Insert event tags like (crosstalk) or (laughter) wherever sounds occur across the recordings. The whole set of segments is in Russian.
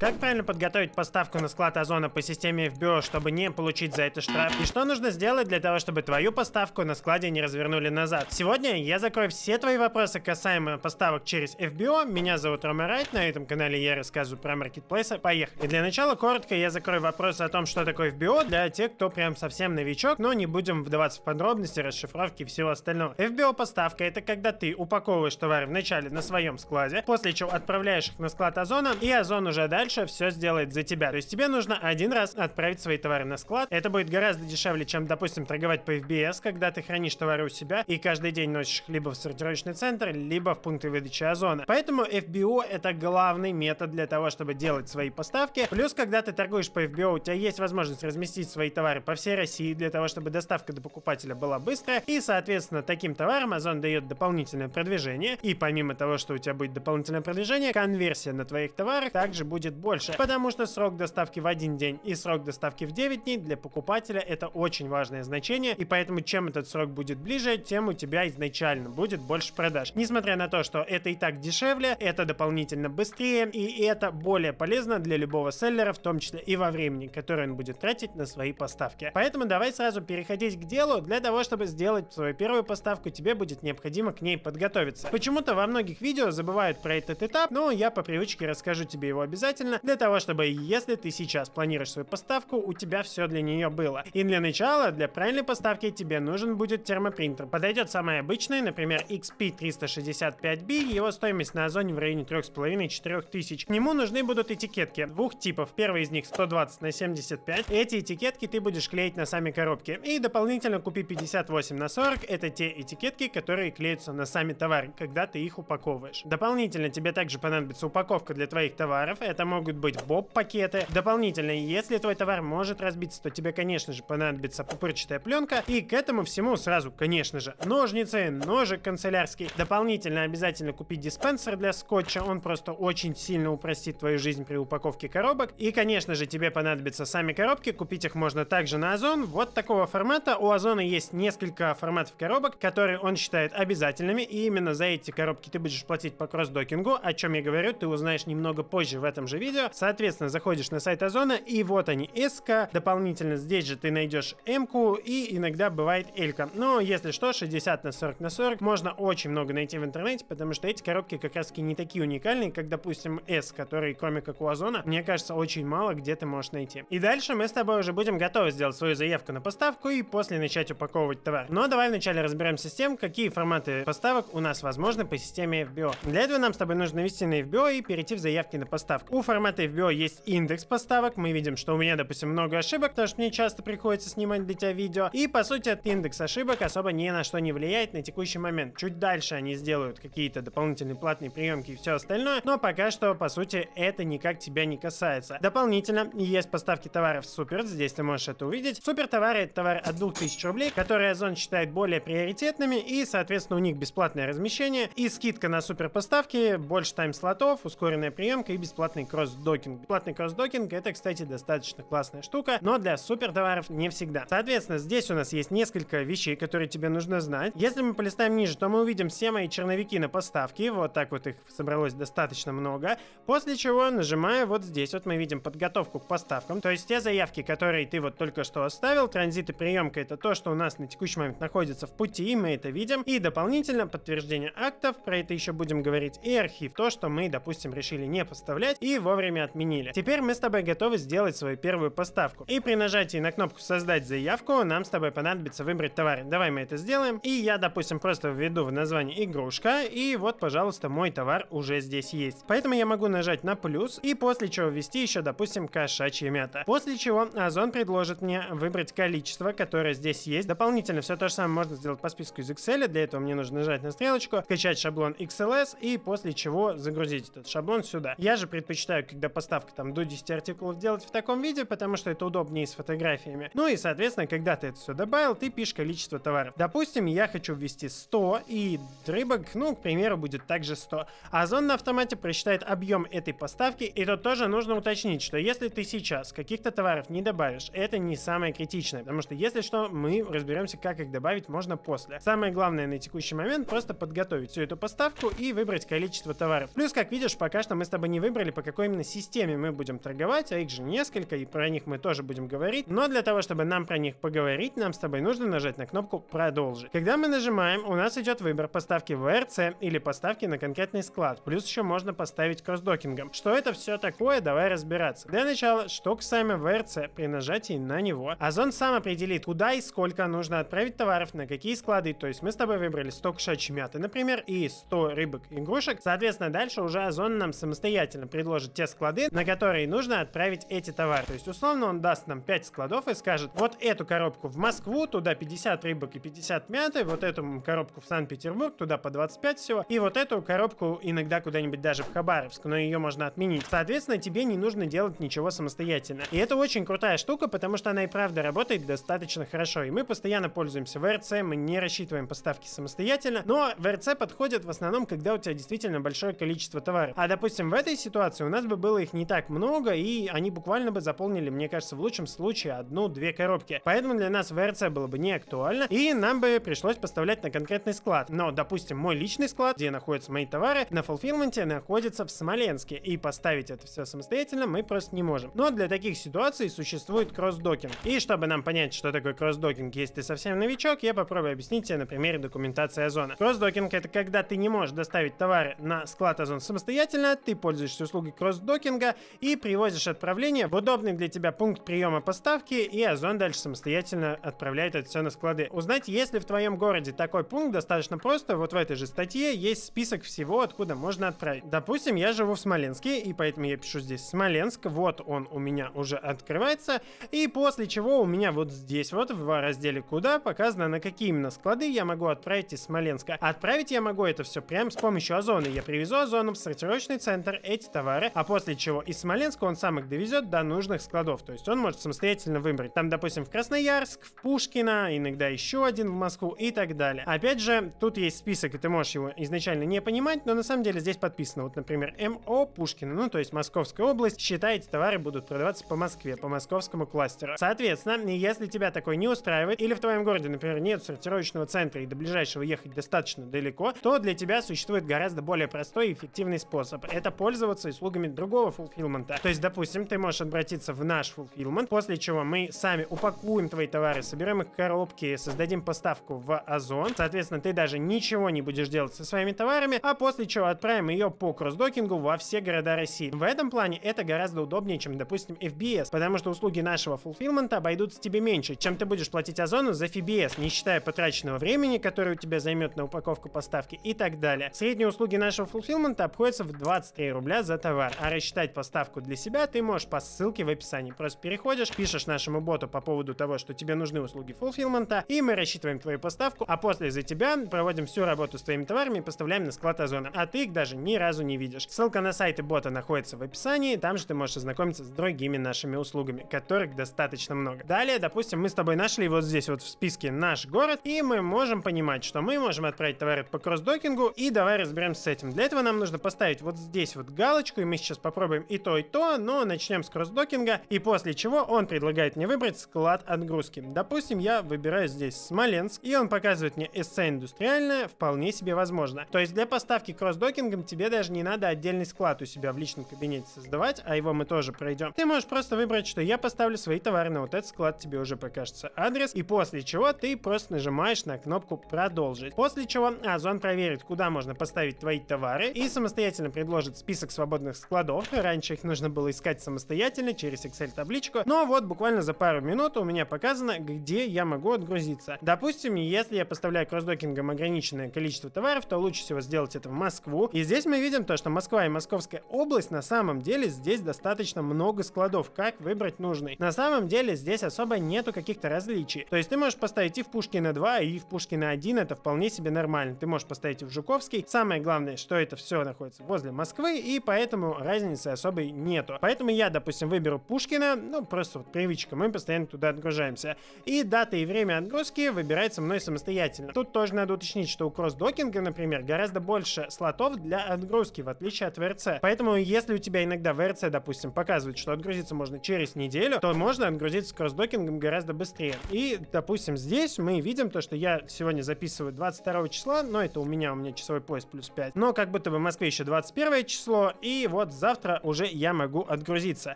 Как правильно подготовить поставку на склад озона по системе FBO, чтобы не получить за это штраф? И что нужно сделать для того, чтобы твою поставку на складе не развернули назад? Сегодня я закрою все твои вопросы касаемо поставок через FBO. Меня зовут Рома Райт, на этом канале я рассказываю про маркетплейсы. Поехали! И для начала коротко я закрою вопрос о том, что такое FBO для тех, кто прям совсем новичок, но не будем вдаваться в подробности расшифровки и всего остального. FBO поставка это когда ты упаковываешь товары вначале на своем складе, после чего отправляешь их на склад озона, и озон уже дальше дальше все сделает за тебя. То есть тебе нужно один раз отправить свои товары на склад. Это будет гораздо дешевле, чем, допустим, торговать по FBS, когда ты хранишь товары у себя и каждый день носишь либо в сортировочный центр, либо в пункты выдачи озона. Поэтому FBO это главный метод для того, чтобы делать свои поставки. Плюс, когда ты торгуешь по FBO, у тебя есть возможность разместить свои товары по всей России для того, чтобы доставка до покупателя была быстрая. И, соответственно, таким товарам Озон дает дополнительное продвижение. И помимо того, что у тебя будет дополнительное продвижение, конверсия на твоих товарах также будет стоит больше, потому что срок доставки в один день и срок доставки в 9 дней для покупателя это очень важное значение, и поэтому чем этот срок будет ближе, тем у тебя изначально будет больше продаж. Несмотря на то, что это и так дешевле, это дополнительно быстрее, и это более полезно для любого селлера, в том числе и во времени, которое он будет тратить на свои поставки. Поэтому давай сразу переходить к делу. Для того, чтобы сделать свою первую поставку, тебе будет необходимо к ней подготовиться. Почему-то во многих видео забывают про этот этап, но я по привычке расскажу тебе его обязательно, обязательно для того, чтобы если ты сейчас планируешь свою поставку, у тебя все для нее было. И для начала, для правильной поставки тебе нужен будет термопринтер. Подойдет самый обычный, например, XP365B, его стоимость на Озоне в районе 3,5-4 тысяч. К нему нужны будут этикетки двух типов. Первый из них 120 на 75. Эти этикетки ты будешь клеить на сами коробки. И дополнительно купи 58 на 40. Это те этикетки, которые клеятся на сами товары, когда ты их упаковываешь. Дополнительно тебе также понадобится упаковка для твоих товаров. Это могут быть боб-пакеты. Дополнительно, если твой товар может разбиться, то тебе, конечно же, понадобится пупырчатая пленка. И к этому всему сразу, конечно же, ножницы, ножик канцелярский. Дополнительно обязательно купить диспенсер для скотча. Он просто очень сильно упростит твою жизнь при упаковке коробок. И, конечно же, тебе понадобятся сами коробки. Купить их можно также на Озон. Вот такого формата. У Озона есть несколько форматов коробок, которые он считает обязательными. И именно за эти коробки ты будешь платить по кросс-докингу. О чем я говорю, ты узнаешь немного позже в этом же видео видео. Соответственно, заходишь на сайт Озона, и вот они, s -ка. Дополнительно здесь же ты найдешь м и иногда бывает l -ка. Но, если что, 60 на 40 на 40 можно очень много найти в интернете, потому что эти коробки как раз-таки не такие уникальные, как, допустим, S, который, кроме как у Озона, мне кажется, очень мало где ты можешь найти. И дальше мы с тобой уже будем готовы сделать свою заявку на поставку и после начать упаковывать товар. Но давай вначале разберемся с тем, какие форматы поставок у нас возможны по системе FBO. Для этого нам с тобой нужно ввести на FBO и перейти в заявки на поставку. У формата FBO есть индекс поставок. Мы видим, что у меня, допустим, много ошибок, потому что мне часто приходится снимать для тебя видео. И, по сути, этот индекс ошибок особо ни на что не влияет на текущий момент. Чуть дальше они сделают какие-то дополнительные платные приемки и все остальное, но пока что, по сути, это никак тебя не касается. Дополнительно, есть поставки товаров в супер, здесь ты можешь это увидеть. Супер товары это товары от 2000 рублей, которые Озон считает более приоритетными, и, соответственно, у них бесплатное размещение и скидка на супер поставки, больше тайм-слотов, ускоренная приемка и бесплатный кросс кросс-докинг. Платный кросс-докинг это, кстати, достаточно классная штука, но для супер товаров не всегда. Соответственно, здесь у нас есть несколько вещей, которые тебе нужно знать. Если мы полистаем ниже, то мы увидим все мои черновики на поставки. Вот так вот их собралось достаточно много. После чего, нажимаю вот здесь, вот мы видим подготовку к поставкам. То есть те заявки, которые ты вот только что оставил, транзит и приемка это то, что у нас на текущий момент находится в пути, и мы это видим. И дополнительно подтверждение актов, про это еще будем говорить, и архив, то, что мы, допустим, решили не поставлять. И вот вовремя отменили. Теперь мы с тобой готовы сделать свою первую поставку. И при нажатии на кнопку «Создать заявку» нам с тобой понадобится выбрать товар. Давай мы это сделаем. И я, допустим, просто введу в название «Игрушка», и вот, пожалуйста, мой товар уже здесь есть. Поэтому я могу нажать на плюс, и после чего ввести еще, допустим, кошачья мята. После чего Озон предложит мне выбрать количество, которое здесь есть. Дополнительно все то же самое можно сделать по списку из Excel, для этого мне нужно нажать на стрелочку, скачать шаблон XLS, и после чего загрузить этот шаблон сюда. Я же предпочитаю предпочитаю, когда поставка там до 10 артикулов делать в таком виде, потому что это удобнее с фотографиями. Ну и, соответственно, когда ты это все добавил, ты пишешь количество товаров. Допустим, я хочу ввести 100 и рыбок, ну, к примеру, будет также 100. А Озон на автомате просчитает объем этой поставки, и тут тоже нужно уточнить, что если ты сейчас каких-то товаров не добавишь, это не самое критичное, потому что, если что, мы разберемся, как их добавить можно после. Самое главное на текущий момент просто подготовить всю эту поставку и выбрать количество товаров. Плюс, как видишь, пока что мы с тобой не выбрали, по какой какой именно системе мы будем торговать, а их же несколько, и про них мы тоже будем говорить. Но для того, чтобы нам про них поговорить, нам с тобой нужно нажать на кнопку «Продолжить». Когда мы нажимаем, у нас идет выбор поставки в РЦ или поставки на конкретный склад, плюс еще можно поставить кросдокингом. Что это все такое, давай разбираться. Для начала, что в РЦ при нажатии на него, Озон сам определит, куда и сколько нужно отправить товаров, на какие склады, то есть мы с тобой выбрали 100 кошачьей мяты, например, и 100 рыбок игрушек, соответственно, дальше уже Озон нам самостоятельно предложит те склады, на которые нужно отправить эти товары. То есть, условно, он даст нам 5 складов и скажет, вот эту коробку в Москву, туда 50 рыбок и 50 мяты, вот эту коробку в Санкт-Петербург, туда по 25 всего, и вот эту коробку иногда куда-нибудь даже в Хабаровск, но ее можно отменить. Соответственно, тебе не нужно делать ничего самостоятельно. И это очень крутая штука, потому что она и правда работает достаточно хорошо, и мы постоянно пользуемся ВРЦ, мы не рассчитываем поставки самостоятельно, но ВРЦ подходит в основном, когда у тебя действительно большое количество товаров. А, допустим, в этой ситуации у нас сейчас бы было их не так много, и они буквально бы заполнили, мне кажется, в лучшем случае одну-две коробки. Поэтому для нас ВРЦ было бы не актуально, и нам бы пришлось поставлять на конкретный склад. Но, допустим, мой личный склад, где находятся мои товары, на фулфилменте находится в Смоленске, и поставить это все самостоятельно мы просто не можем. Но для таких ситуаций существует кросс-докинг. И чтобы нам понять, что такое кросс-докинг, если ты совсем новичок, я попробую объяснить тебе на примере документации Озона. Кросс-докинг это когда ты не можешь доставить товары на склад Озон самостоятельно, ты пользуешься услугой кросс с докинга и привозишь отправление в удобный для тебя пункт приема поставки, и Озон дальше самостоятельно отправляет это все на склады. Узнать, есть ли в твоем городе такой пункт, достаточно просто. Вот в этой же статье есть список всего, откуда можно отправить. Допустим, я живу в Смоленске, и поэтому я пишу здесь Смоленск. Вот он у меня уже открывается. И после чего у меня вот здесь вот в разделе «Куда» показано, на какие именно склады я могу отправить из Смоленска. Отправить я могу это все прямо с помощью Озона. Я привезу Озоном в сортировочный центр эти товары, а а после чего из Смоленска он сам их довезет до нужных складов. То есть он может самостоятельно выбрать. Там, допустим, в Красноярск, в Пушкино, иногда еще один в Москву и так далее. Опять же, тут есть список, и ты можешь его изначально не понимать, но на самом деле здесь подписано. Вот, например, МО Пушкина, ну то есть Московская область, считаете, товары будут продаваться по Москве, по московскому кластеру. Соответственно, если тебя такой не устраивает, или в твоем городе, например, нет сортировочного центра и до ближайшего ехать достаточно далеко, то для тебя существует гораздо более простой и эффективный способ. Это пользоваться услугами другого фулфилмента. То есть, допустим, ты можешь обратиться в наш фулфилмент, после чего мы сами упакуем твои товары, соберем их в коробки, создадим поставку в Озон. Соответственно, ты даже ничего не будешь делать со своими товарами, а после чего отправим ее по кроссдокингу во все города России. В этом плане это гораздо удобнее, чем, допустим, FBS, потому что услуги нашего фулфилмента обойдутся тебе меньше, чем ты будешь платить Озону за FBS, не считая потраченного времени, которое у тебя займет на упаковку поставки и так далее. Средние услуги нашего фулфилмента обходятся в 23 рубля за товар, рассчитать поставку для себя ты можешь по ссылке в описании. Просто переходишь, пишешь нашему боту по поводу того, что тебе нужны услуги фулфилмента, и мы рассчитываем твою поставку, а после за тебя проводим всю работу с твоими товарами и поставляем на склад Озона, а ты их даже ни разу не видишь. Ссылка на сайты бота находится в описании, там же ты можешь ознакомиться с другими нашими услугами, которых достаточно много. Далее, допустим, мы с тобой нашли вот здесь вот в списке наш город, и мы можем понимать, что мы можем отправить товары по кросс-докингу и давай разберемся с этим. Для этого нам нужно поставить вот здесь вот галочку, и мы сейчас попробуем и то, и то, но начнем с кроссдокинга, и после чего он предлагает мне выбрать склад отгрузки. Допустим, я выбираю здесь Смоленск, и он показывает мне SC индустриальная, вполне себе возможно. То есть для поставки кроссдокингом тебе даже не надо отдельный склад у себя в личном кабинете создавать, а его мы тоже пройдем. Ты можешь просто выбрать, что я поставлю свои товары на вот этот склад, тебе уже покажется адрес, и после чего ты просто нажимаешь на кнопку «Продолжить». После чего Озон проверит, куда можно поставить твои товары, и самостоятельно предложит список свободных складов, кладовкой. Раньше их нужно было искать самостоятельно через Excel-табличку. Но ну, а вот буквально за пару минут у меня показано, где я могу отгрузиться. Допустим, если я поставляю кроссдокингом ограниченное количество товаров, то лучше всего сделать это в Москву. И здесь мы видим то, что Москва и Московская область на самом деле здесь достаточно много складов. Как выбрать нужный? На самом деле здесь особо нету каких-то различий. То есть ты можешь поставить и в Пушкина 2, и в Пушкина 1, это вполне себе нормально. Ты можешь поставить и в Жуковский. Самое главное, что это все находится возле Москвы, и поэтому разницы особой нету. Поэтому я, допустим, выберу Пушкина, ну, просто вот привычка, мы постоянно туда отгружаемся. И дата и время отгрузки выбирается мной самостоятельно. Тут тоже надо уточнить, что у кросс-докинга, например, гораздо больше слотов для отгрузки, в отличие от VRC. Поэтому, если у тебя иногда VRC, допустим, показывает, что отгрузиться можно через неделю, то можно отгрузиться с кросс-докингом гораздо быстрее. И, допустим, здесь мы видим то, что я сегодня записываю 22 числа, но это у меня, у меня часовой пояс плюс 5, но как будто бы в Москве еще 21 число, и вот завтра уже я могу отгрузиться.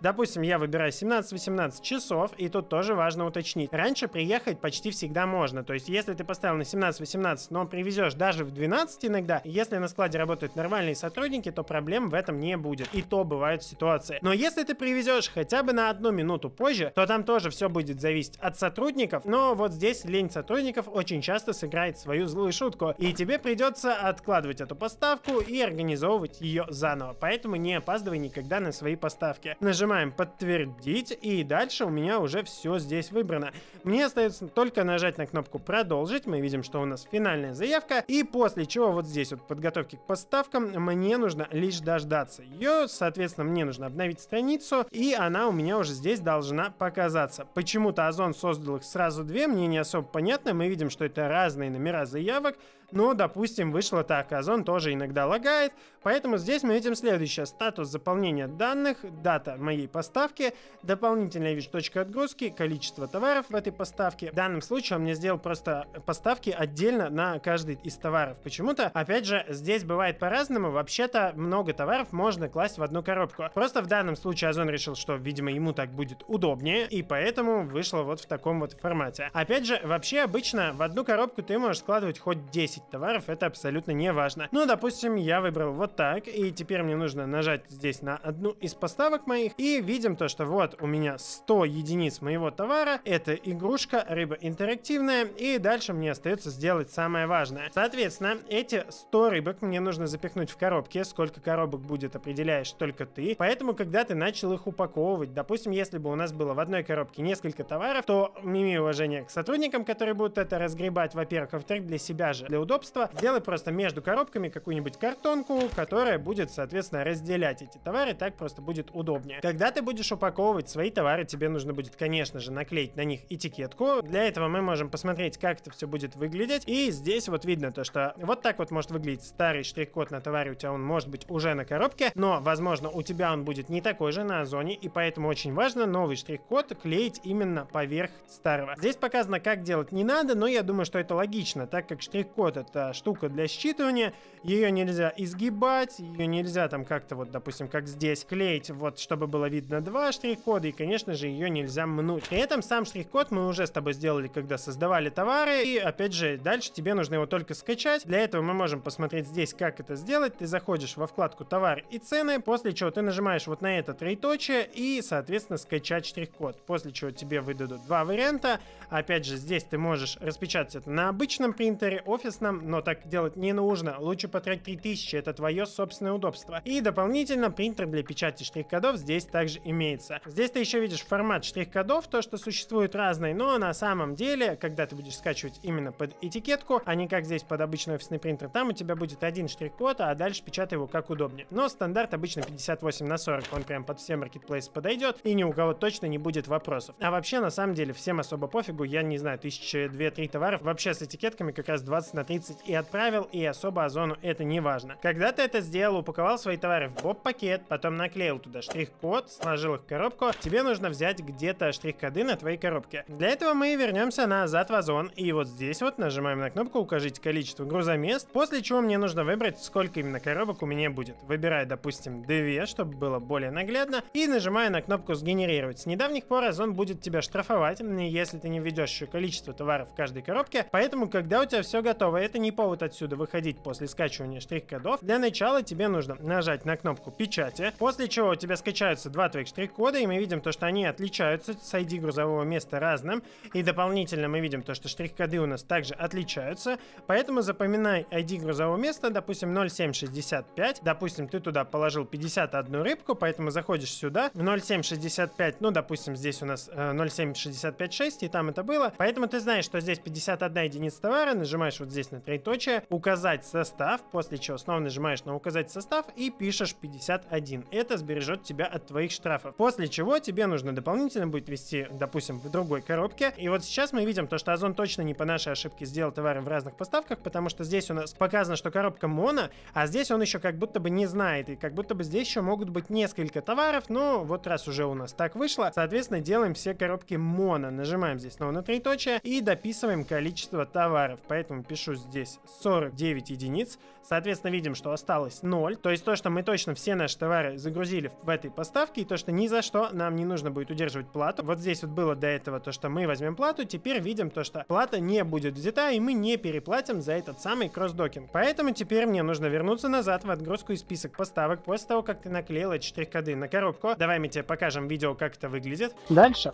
Допустим, я выбираю 17-18 часов, и тут тоже важно уточнить. Раньше приехать почти всегда можно, то есть если ты поставил на 17-18, но привезешь даже в 12 иногда, если на складе работают нормальные сотрудники, то проблем в этом не будет. И то бывают ситуации. Но если ты привезешь хотя бы на одну минуту позже, то там тоже все будет зависеть от сотрудников, но вот здесь лень сотрудников очень часто сыграет свою злую шутку, и тебе придется откладывать эту поставку и организовывать ее заново. Поэтому не опаздывай никогда на свои поставки. Нажимаем подтвердить и дальше у меня уже все здесь выбрано. Мне остается только нажать на кнопку продолжить, мы видим, что у нас финальная заявка и после чего вот здесь вот подготовки к поставкам мне нужно лишь дождаться ее, соответственно мне нужно обновить страницу и она у меня уже здесь должна показаться. Почему-то Озон создал их сразу две, мне не особо понятно, мы видим, что это разные номера заявок, но, ну, допустим, вышло так, Озон тоже иногда лагает, поэтому здесь мы видим следующее. Статус заполнения данных, дата моей поставки, дополнительная вещь точка отгрузки, количество товаров в этой поставке. В данном случае он мне сделал просто поставки отдельно на каждый из товаров. Почему-то, опять же, здесь бывает по-разному. Вообще-то много товаров можно класть в одну коробку. Просто в данном случае Озон решил, что, видимо, ему так будет удобнее, и поэтому вышло вот в таком вот формате. Опять же, вообще обычно в одну коробку ты можешь складывать хоть 10 10 товаров, это абсолютно не важно. Ну, допустим, я выбрал вот так, и теперь мне нужно нажать здесь на одну из поставок моих, и видим то, что вот у меня 100 единиц моего товара, это игрушка, рыба интерактивная, и дальше мне остается сделать самое важное. Соответственно, эти 100 рыбок мне нужно запихнуть в коробки, сколько коробок будет определяешь только ты, поэтому, когда ты начал их упаковывать, допустим, если бы у нас было в одной коробке несколько товаров, то, имея уважение к сотрудникам, которые будут это разгребать, во-первых, а во-вторых, для себя же, для удобства, сделай просто между коробками какую-нибудь картонку, которая будет, соответственно, разделять эти товары, так просто будет удобнее. Когда ты будешь упаковывать свои товары, тебе нужно будет, конечно же, наклеить на них этикетку. Для этого мы можем посмотреть, как это все будет выглядеть. И здесь вот видно то, что вот так вот может выглядеть старый штрих-код на товаре, у тебя он может быть уже на коробке, но, возможно, у тебя он будет не такой же на Озоне, и поэтому очень важно новый штрих-код клеить именно поверх старого. Здесь показано, как делать не надо, но я думаю, что это логично, так как штрих-код эта штука для считывания, ее нельзя изгибать, ее нельзя там как-то вот, допустим, как здесь клеить, вот, чтобы было видно два штрих-кода, и, конечно же, ее нельзя мнуть. При этом сам штрих-код мы уже с тобой сделали, когда создавали товары, и, опять же, дальше тебе нужно его только скачать. Для этого мы можем посмотреть здесь, как это сделать. Ты заходишь во вкладку «Товар и цены», после чего ты нажимаешь вот на это троеточие и, соответственно, скачать штрих-код, после чего тебе выдадут два варианта. Опять же, здесь ты можешь распечатать это на обычном принтере, офисном, бесплатном, но так делать не нужно. Лучше потратить 3000, это твое собственное удобство. И дополнительно принтер для печати штрих-кодов здесь также имеется. Здесь ты еще видишь формат штрих-кодов, то, что существует разный, но на самом деле, когда ты будешь скачивать именно под этикетку, а не как здесь под обычный офисный принтер, там у тебя будет один штрих-код, а дальше печатай его как удобнее. Но стандарт обычно 58 на 40, он прям под все маркетплейсы подойдет, и ни у кого точно не будет вопросов. А вообще, на самом деле, всем особо пофигу, я не знаю, тысячи, две, три товаров, вообще с этикетками как раз 20 на 30 30 и отправил, и особо озону это не важно. Когда ты это сделал, упаковал свои товары в боб-пакет, потом наклеил туда штрих-код, сложил их в коробку, тебе нужно взять где-то штрих-коды на твоей коробке. Для этого мы вернемся назад в озон, и вот здесь вот нажимаем на кнопку «Укажите количество грузомест», после чего мне нужно выбрать, сколько именно коробок у меня будет. Выбираю, допустим, две, чтобы было более наглядно, и нажимаю на кнопку «Сгенерировать». С недавних пор озон будет тебя штрафовать, если ты не введешь еще количество товаров в каждой коробке, поэтому когда у тебя все готово, этого это не повод отсюда выходить после скачивания штрих-кодов. Для начала тебе нужно нажать на кнопку печати, после чего у тебя скачаются два твоих штрих-кода, и мы видим то, что они отличаются с ID грузового места разным, и дополнительно мы видим то, что штрих-коды у нас также отличаются, поэтому запоминай ID грузового места, допустим, 0765, допустим, ты туда положил 51 рыбку, поэтому заходишь сюда, 0765, ну, допустим, здесь у нас э, 0765.6, и там это было, поэтому ты знаешь, что здесь 51 единица товара, нажимаешь вот здесь соответственно, троеточие, указать состав, после чего снова нажимаешь на указать состав и пишешь 51. Это сбережет тебя от твоих штрафов. После чего тебе нужно дополнительно будет вести, допустим, в другой коробке. И вот сейчас мы видим то, что Озон точно не по нашей ошибке сделал товары в разных поставках, потому что здесь у нас показано, что коробка моно, а здесь он еще как будто бы не знает, и как будто бы здесь еще могут быть несколько товаров, но вот раз уже у нас так вышло, соответственно, делаем все коробки моно. Нажимаем здесь снова на троеточие и дописываем количество товаров. Поэтому пишу плюс здесь 49 единиц. Соответственно, видим, что осталось 0. То есть то, что мы точно все наши товары загрузили в этой поставке, и то, что ни за что нам не нужно будет удерживать плату. Вот здесь вот было до этого то, что мы возьмем плату, теперь видим то, что плата не будет взята, и мы не переплатим за этот самый кросс-докинг. Поэтому теперь мне нужно вернуться назад в отгрузку и список поставок после того, как ты наклеил эти штрих-коды на коробку. Давай мы тебе покажем видео, как это выглядит. Дальше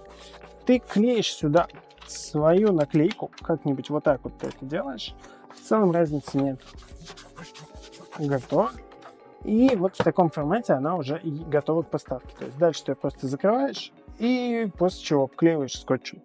ты клеишь сюда свою наклейку, как-нибудь вот так вот ты это делаешь. В целом разницы нет. Готово. И вот в таком формате она уже и готова к поставке. То есть дальше ты просто закрываешь и после чего обклеиваешь скотчем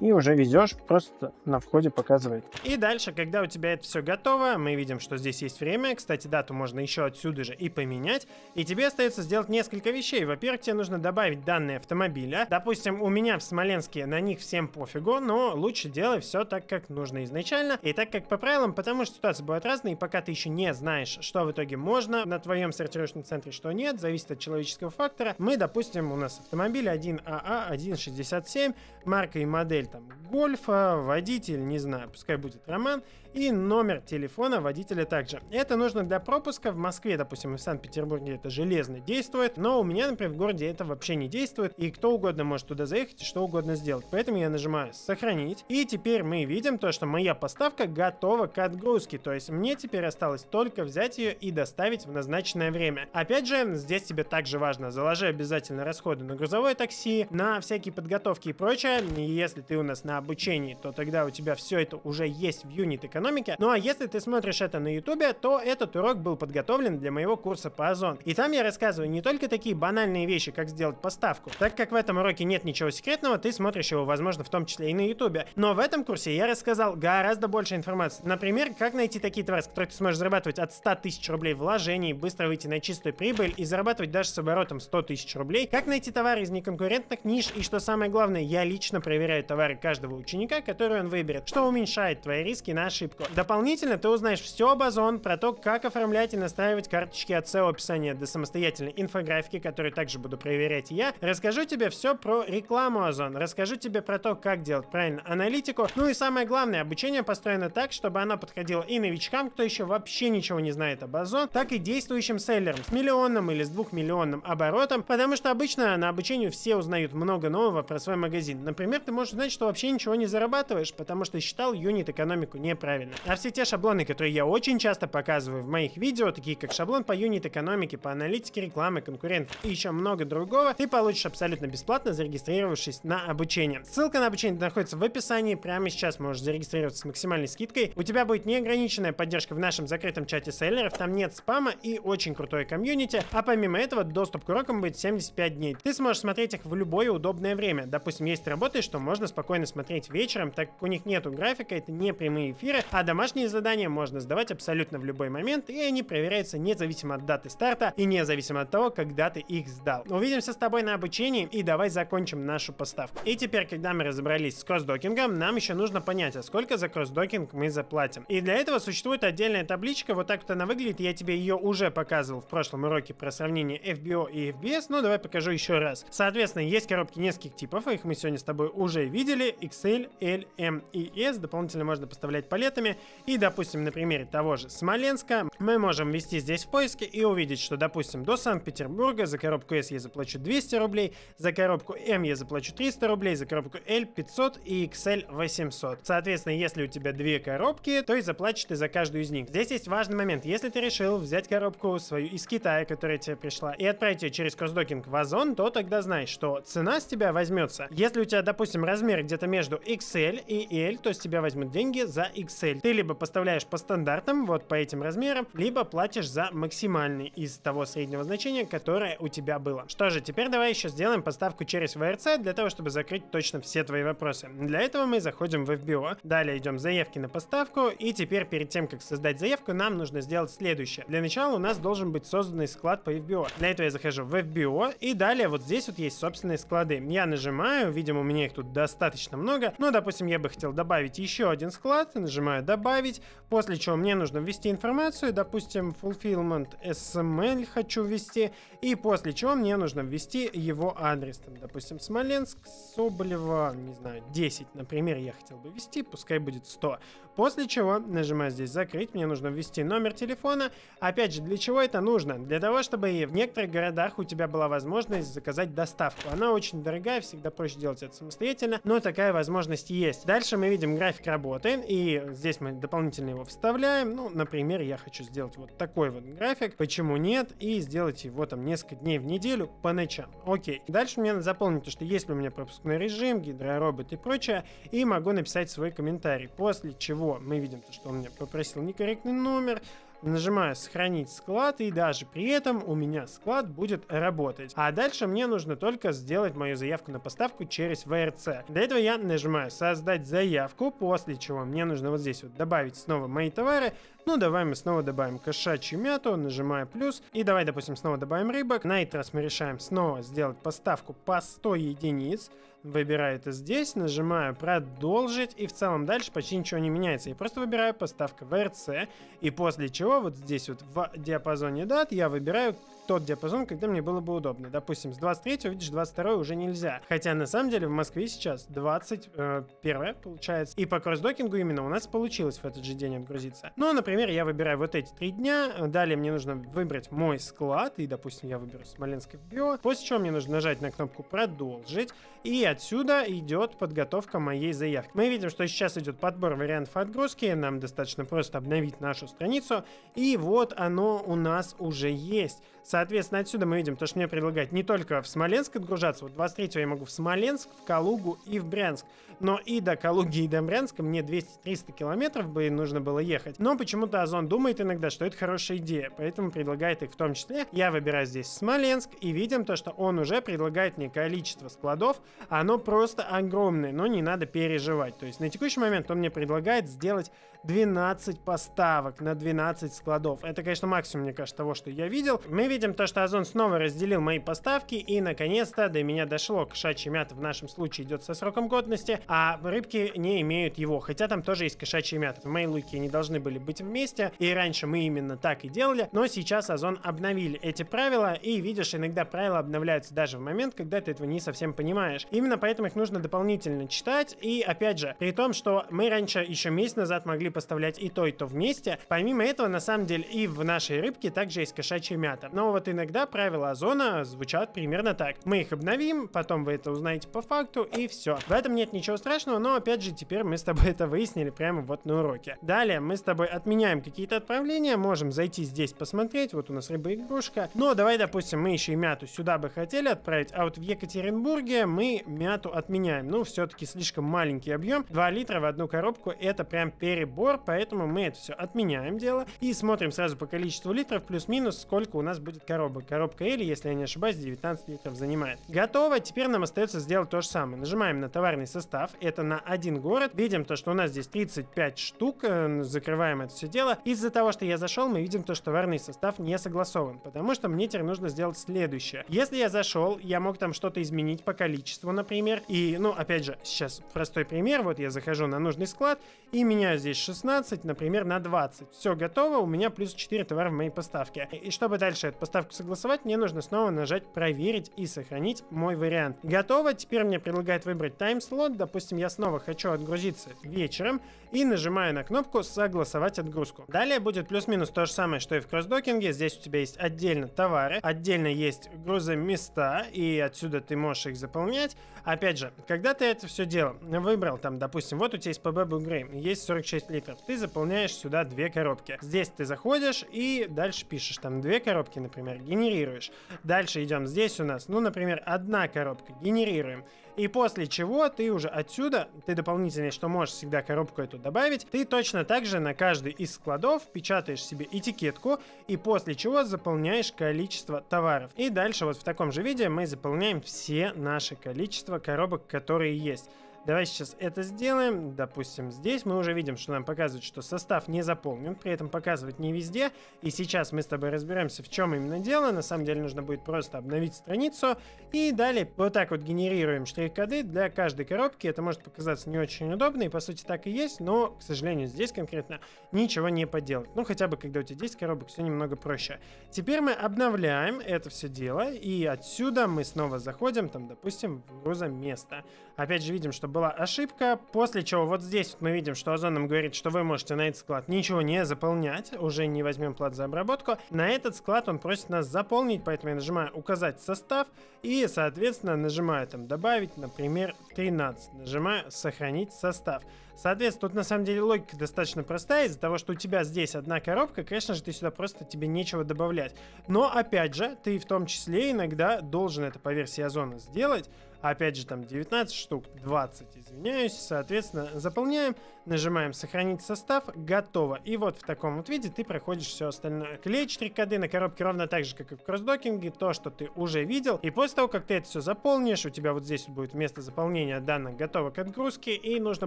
и уже везешь, просто на входе показывает. И дальше, когда у тебя это все готово, мы видим, что здесь есть время, кстати, дату можно еще отсюда же и поменять, и тебе остается сделать несколько вещей. Во-первых, тебе нужно добавить данные автомобиля. Допустим, у меня в Смоленске на них всем пофигу, но лучше делай все так, как нужно изначально, и так, как по правилам, потому что ситуации бывают разные, и пока ты еще не знаешь, что в итоге можно на твоем сортировочном центре, что нет, зависит от человеческого фактора. Мы, допустим, у нас автомобиль 1АА167, марка и модель там гольфа, водитель, не знаю, пускай будет Роман, и номер телефона водителя также. Это нужно для пропуска в Москве, допустим, в Санкт-Петербурге это железно действует, но у меня, например, в городе это вообще не действует, и кто угодно может туда заехать и что угодно сделать. Поэтому я нажимаю «Сохранить», и теперь мы видим то, что моя поставка готова к отгрузке, то есть мне теперь осталось только взять ее и доставить в назначенное время. Опять же, здесь тебе также важно, заложи обязательно расходы на грузовое такси, на всякие подготовки и прочее, если ты у нас на обучении, то тогда у тебя все это уже есть в юнит экономике. Ну а если ты смотришь это на ютубе, то этот урок был подготовлен для моего курса по Озон. И там я рассказываю не только такие банальные вещи, как сделать поставку. Так как в этом уроке нет ничего секретного, ты смотришь его, возможно, в том числе и на ютубе. Но в этом курсе я рассказал гораздо больше информации. Например, как найти такие товары, с которых ты сможешь зарабатывать от 100 тысяч рублей вложений, быстро выйти на чистую прибыль и зарабатывать даже с оборотом 100 тысяч рублей. Как найти товары из неконкурентных ниш и, что самое главное, я лично проверяю товары подарок каждого ученика, который он выберет, что уменьшает твои риски на ошибку. Дополнительно ты узнаешь все об Озон, про то, как оформлять и настраивать карточки от SEO описания до самостоятельной инфографики, которую также буду проверять я. Расскажу тебе все про рекламу Озон, расскажу тебе про то, как делать правильно аналитику. Ну и самое главное, обучение построено так, чтобы оно подходило и новичкам, кто еще вообще ничего не знает об Озон, так и действующим селлерам с миллионным или с двухмиллионным оборотом, потому что обычно на обучении все узнают много нового про свой магазин. Например, ты можешь узнать, что вообще ничего не зарабатываешь, потому что считал юнит-экономику неправильно. А все те шаблоны, которые я очень часто показываю в моих видео, такие как шаблон по юнит-экономике, по аналитике рекламы, конкурентов и еще много другого, ты получишь абсолютно бесплатно, зарегистрировавшись на обучение. Ссылка на обучение находится в описании, прямо сейчас можешь зарегистрироваться с максимальной скидкой. У тебя будет неограниченная поддержка в нашем закрытом чате селлеров, там нет спама и очень крутой комьюнити, а помимо этого доступ к урокам будет 75 дней. Ты сможешь смотреть их в любое удобное время. Допустим, есть работы, что можно спокойно спокойно смотреть вечером, так как у них нету графика, это не прямые эфиры, а домашние задания можно сдавать абсолютно в любой момент, и они проверяются независимо от даты старта и независимо от того, когда ты их сдал. Увидимся с тобой на обучении, и давай закончим нашу поставку. И теперь, когда мы разобрались с кроссдокингом, нам еще нужно понять, а сколько за кроссдокинг мы заплатим. И для этого существует отдельная табличка, вот так вот она выглядит, я тебе ее уже показывал в прошлом уроке про сравнение FBO и FBS, но давай покажу еще раз. Соответственно, есть коробки нескольких типов, их мы сегодня с тобой уже видели, модели XL, L, M и S. Дополнительно можно поставлять палетами. И, допустим, на примере того же Смоленска мы можем ввести здесь в поиске и увидеть, что, допустим, до Санкт-Петербурга за коробку S я заплачу 200 рублей, за коробку M я заплачу 300 рублей, за коробку L 500 и XL 800. Соответственно, если у тебя две коробки, то и заплачешь ты за каждую из них. Здесь есть важный момент. Если ты решил взять коробку свою из Китая, которая тебе пришла, и отправить ее через кросдокинг в Озон, то тогда знай, что цена с тебя возьмется. Если у тебя, допустим, размер размер где-то между XL и L, то есть тебя возьмут деньги за XL. Ты либо поставляешь по стандартам, вот по этим размерам, либо платишь за максимальный из того среднего значения, которое у тебя было. Что же, теперь давай еще сделаем поставку через VRC для того, чтобы закрыть точно все твои вопросы. Для этого мы заходим в FBO, далее идем заявки на поставку, и теперь перед тем, как создать заявку, нам нужно сделать следующее. Для начала у нас должен быть созданный склад по FBO. Для этого я захожу в FBO, и далее вот здесь вот есть собственные склады. Я нажимаю, видимо, у меня их тут достаточно достаточно много, но, ну, допустим, я бы хотел добавить еще один склад, нажимаю «Добавить», после чего мне нужно ввести информацию, допустим, fulfillment SML хочу ввести, и после чего мне нужно ввести его адрес, там, допустим, Смоленск, Соболева, не знаю, 10, например, я хотел бы ввести, пускай будет 100. После чего нажимаю здесь «Закрыть», мне нужно ввести номер телефона. Опять же, для чего это нужно? Для того, чтобы и в некоторых городах у тебя была возможность заказать доставку. Она очень дорогая, всегда проще делать это самостоятельно, но такая возможность есть. Дальше мы видим график работы, и здесь мы дополнительно его вставляем. Ну, например, я хочу сделать вот такой вот график, почему нет, и сделать его там несколько дней в неделю по ночам. Окей. Дальше мне надо запомнить, что если у меня пропускной режим, гидроробот и прочее, и могу написать свой комментарий, после чего него мы видим, что он мне попросил некорректный номер, нажимаю сохранить склад и даже при этом у меня склад будет работать. А дальше мне нужно только сделать мою заявку на поставку через VRC. Для этого я нажимаю создать заявку, после чего мне нужно вот здесь вот добавить снова мои товары. Ну давай мы снова добавим кошачью мяту, нажимаю плюс и давай допустим снова добавим рыбок. На этот раз мы решаем снова сделать поставку по 100 единиц выбираю это здесь, нажимаю «Продолжить» и в целом дальше почти ничего не меняется. Я просто выбираю поставка VRC и после чего вот здесь вот в диапазоне дат я выбираю тот диапазон, когда мне было бы удобно. Допустим, с 23 видишь, 22 уже нельзя. Хотя на самом деле в Москве сейчас 21 э, получается. И по кросс именно у нас получилось в этот же день отгрузиться. Ну, например, я выбираю вот эти три дня. Далее мне нужно выбрать мой склад. И, допустим, я выберу Смоленский био. После чего мне нужно нажать на кнопку «Продолжить». И отсюда идет подготовка моей заявки. Мы видим, что сейчас идет подбор вариантов отгрузки. Нам достаточно просто обновить нашу страницу. И вот оно у нас уже есть. Соответственно, отсюда мы видим то, что мне предлагают не только в Смоленск отгружаться, вот 23 я могу в Смоленск, в Калугу и в Брянск, но и до Калуги, и до Брянска мне 200-300 километров бы нужно было ехать. Но почему-то Озон думает иногда, что это хорошая идея, поэтому предлагает их в том числе. Я выбираю здесь Смоленск и видим то, что он уже предлагает мне количество складов, оно просто огромное, но не надо переживать. То есть на текущий момент он мне предлагает сделать 12 поставок на 12 складов. Это, конечно, максимум, мне кажется, того, что я видел. Мы видим видим то, что Озон снова разделил мои поставки, и наконец-то до меня дошло. кошачий мят в нашем случае идет со сроком годности, а рыбки не имеют его, хотя там тоже есть кошачий мят. В мои луки они должны были быть вместе, и раньше мы именно так и делали, но сейчас Озон обновили эти правила, и видишь, иногда правила обновляются даже в момент, когда ты этого не совсем понимаешь. Именно поэтому их нужно дополнительно читать, и опять же, при том, что мы раньше еще месяц назад могли поставлять и то, и то вместе, помимо этого, на самом деле, и в нашей рыбке также есть кошачий мята. Но вот иногда правила озона звучат примерно так. Мы их обновим, потом вы это узнаете по факту, и все. В этом нет ничего страшного, но опять же, теперь мы с тобой (laughs) это выяснили прямо вот на уроке. Далее мы с тобой отменяем какие-то отправления, можем зайти здесь посмотреть, вот у нас рыба-игрушка. Но давай, допустим, мы еще и мяту сюда бы хотели отправить, а вот в Екатеринбурге мы мяту отменяем. Ну, все-таки слишком маленький объем, 2 литра в одну коробку, это прям перебор, поэтому мы это все отменяем дело и смотрим сразу по количеству литров, плюс-минус, сколько у нас будет коробок. Коробка или если я не ошибаюсь, 19 литров занимает. Готово. Теперь нам остается сделать то же самое. Нажимаем на товарный состав. Это на один город. Видим то, что у нас здесь 35 штук. Э, закрываем это все дело. Из-за того, что я зашел, мы видим то, что товарный состав не согласован. Потому что мне теперь нужно сделать следующее. Если я зашел, я мог там что-то изменить по количеству, например. И, ну, опять же, сейчас простой пример. Вот я захожу на нужный склад и меняю здесь 16, например, на 20. Все готово. У меня плюс 4 товара в моей поставке. И чтобы дальше это поставку согласовать, мне нужно снова нажать проверить и сохранить мой вариант. Готово, теперь мне предлагает выбрать таймслот. допустим, я снова хочу отгрузиться вечером и нажимаю на кнопку согласовать отгрузку. Далее будет плюс-минус то же самое, что и в кроссдокинге. здесь у тебя есть отдельно товары, отдельно есть грузоместа, и отсюда ты можешь их заполнять. Опять же, когда ты это все делал, выбрал, там, допустим, вот у тебя есть ПББ Бугры, есть 46 литров, ты заполняешь сюда две коробки. Здесь ты заходишь и дальше пишешь, там, две коробки, например, например, генерируешь. Дальше идем здесь у нас, ну, например, одна коробка, генерируем. И после чего ты уже отсюда, ты дополнительно, что можешь всегда коробку эту добавить, ты точно так же на каждый из складов печатаешь себе этикетку, и после чего заполняешь количество товаров. И дальше вот в таком же виде мы заполняем все наше количество коробок, которые есть. Давай сейчас это сделаем. Допустим, здесь мы уже видим, что нам показывает, что состав не заполнен. При этом показывать не везде. И сейчас мы с тобой разбираемся, в чем именно дело. На самом деле нужно будет просто обновить страницу. И далее вот так вот генерируем штрих-коды для каждой коробки. Это может показаться не очень удобно. И по сути так и есть. Но, к сожалению, здесь конкретно ничего не поделать. Ну, хотя бы когда у тебя 10 коробок, все немного проще. Теперь мы обновляем это все дело. И отсюда мы снова заходим, там, допустим, в грузоместо. Опять же, видим, что была ошибка, после чего вот здесь вот мы видим, что Озон нам говорит, что вы можете на этот склад ничего не заполнять, уже не возьмем плат за обработку. На этот склад он просит нас заполнить, поэтому я нажимаю «Указать состав» и, соответственно, нажимаю там «Добавить», например, 13. Нажимаю «Сохранить состав». Соответственно, тут на самом деле логика достаточно простая, из-за того, что у тебя здесь одна коробка, конечно же, ты сюда просто тебе нечего добавлять. Но, опять же, ты в том числе иногда должен это по версии Озона сделать, Опять же, там 19 штук, 20, извиняюсь. Соответственно, заполняем нажимаем «Сохранить состав», готово. И вот в таком вот виде ты проходишь все остальное. Клей 4КД на коробке ровно так же, как и в кросдокинге, то, что ты уже видел. И после того, как ты это все заполнишь, у тебя вот здесь будет место заполнения данных готово к отгрузке, и нужно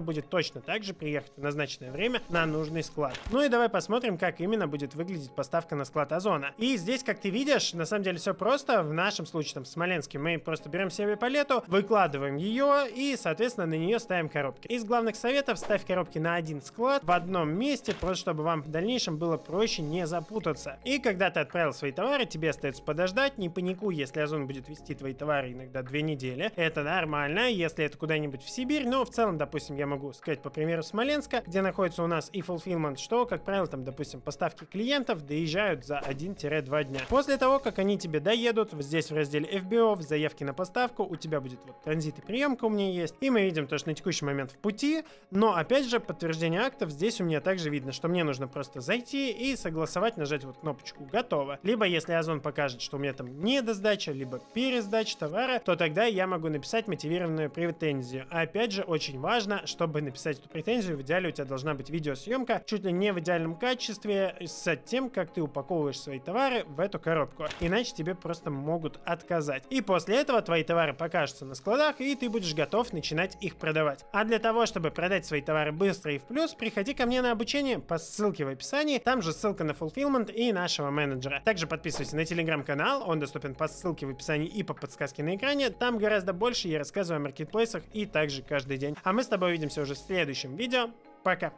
будет точно так же приехать в назначенное время на нужный склад. Ну и давай посмотрим, как именно будет выглядеть поставка на склад Озона. И здесь, как ты видишь, на самом деле все просто. В нашем случае, там, в Смоленске, мы просто берем себе палету, выкладываем ее и, соответственно, на нее ставим коробки. Из главных советов ставь коробки коробки на один склад в одном месте, просто чтобы вам в дальнейшем было проще не запутаться. И когда ты отправил свои товары, тебе остается подождать, не паникуй, если Озон будет вести твои товары иногда две недели, это нормально, если это куда-нибудь в Сибирь, но в целом, допустим, я могу сказать по примеру Смоленска, где находится у нас и fulfillment, что, как правило, там, допустим, поставки клиентов доезжают за 1-2 дня. После того, как они тебе доедут, здесь в разделе FBO, в заявке на поставку, у тебя будет вот транзит и приемка у меня есть, и мы видим то, что на текущий момент в пути, но опять же, подтверждение актов здесь у меня также видно, что мне нужно просто зайти и согласовать, нажать вот кнопочку «Готово». Либо если Озон покажет, что у меня там недосдача, либо пересдача товара, то тогда я могу написать мотивированную претензию. А опять же, очень важно, чтобы написать эту претензию, в идеале у тебя должна быть видеосъемка, чуть ли не в идеальном качестве, с тем, как ты упаковываешь свои товары в эту коробку. Иначе тебе просто могут отказать. И после этого твои товары покажутся на складах, и ты будешь готов начинать их продавать. А для того, чтобы продать свои товары быстро и в плюс, приходи ко мне на обучение по ссылке в описании, там же ссылка на Fulfillment и нашего менеджера. Также подписывайся на телеграм-канал, он доступен по ссылке в описании и по подсказке на экране, там гораздо больше я рассказываю о маркетплейсах и также каждый день. А мы с тобой увидимся уже в следующем видео, пока!